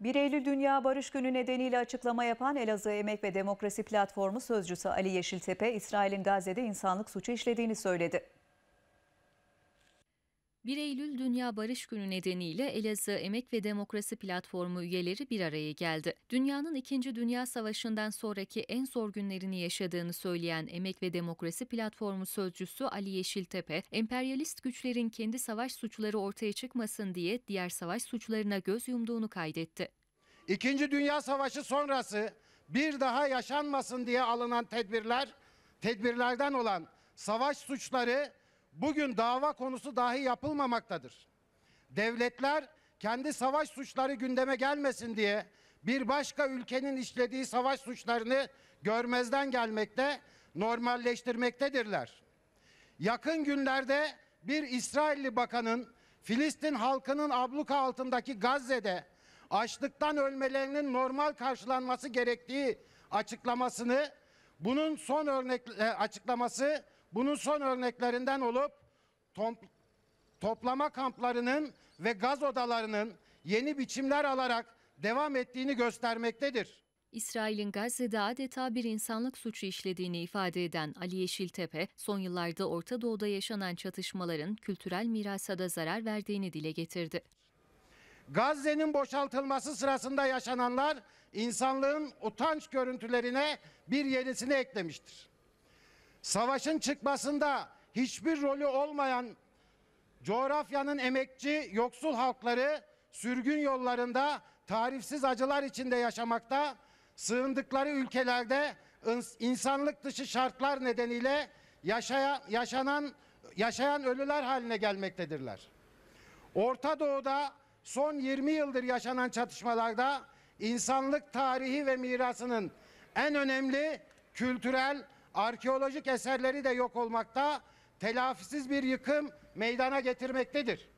1 Eylül Dünya Barış Günü nedeniyle açıklama yapan Elazığ Emek ve Demokrasi Platformu sözcüsü Ali Yeşiltepe, İsrail'in Gazze'de insanlık suçu işlediğini söyledi. 1 Eylül Dünya Barış Günü nedeniyle Elazığ Emek ve Demokrasi Platformu üyeleri bir araya geldi. Dünyanın 2. Dünya Savaşı'ndan sonraki en zor günlerini yaşadığını söyleyen Emek ve Demokrasi Platformu sözcüsü Ali Yeşiltepe, emperyalist güçlerin kendi savaş suçları ortaya çıkmasın diye diğer savaş suçlarına göz yumduğunu kaydetti. İkinci Dünya Savaşı sonrası bir daha yaşanmasın diye alınan tedbirler, tedbirlerden olan savaş suçları bugün dava konusu dahi yapılmamaktadır. Devletler kendi savaş suçları gündeme gelmesin diye bir başka ülkenin işlediği savaş suçlarını görmezden gelmekte, normalleştirmektedirler. Yakın günlerde bir İsrailli bakanın Filistin halkının abluka altındaki Gazze'de açlıktan ölmelerinin normal karşılanması gerektiği açıklamasını bunun son örnek e, açıklaması bunun son örneklerinden olup toplama kamplarının ve gaz odalarının yeni biçimler alarak devam ettiğini göstermektedir. İsrail'in Gazze'de adeta bir insanlık suçu işlediğini ifade eden Ali Yeşiltepe, son yıllarda Orta Doğu'da yaşanan çatışmaların kültürel mirasa da zarar verdiğini dile getirdi. Gazze'nin boşaltılması sırasında yaşananlar insanlığın utanç görüntülerine bir yenisini eklemiştir. Savaşın çıkmasında hiçbir rolü olmayan coğrafyanın emekçi, yoksul halkları sürgün yollarında tarifsiz acılar içinde yaşamakta, sığındıkları ülkelerde insanlık dışı şartlar nedeniyle yaşaya, yaşanan yaşayan ölüler haline gelmektedirler. Orta Doğu'da son 20 yıldır yaşanan çatışmalarda insanlık tarihi ve mirasının en önemli kültürel arkeolojik eserleri de yok olmakta, telafisiz bir yıkım meydana getirmektedir.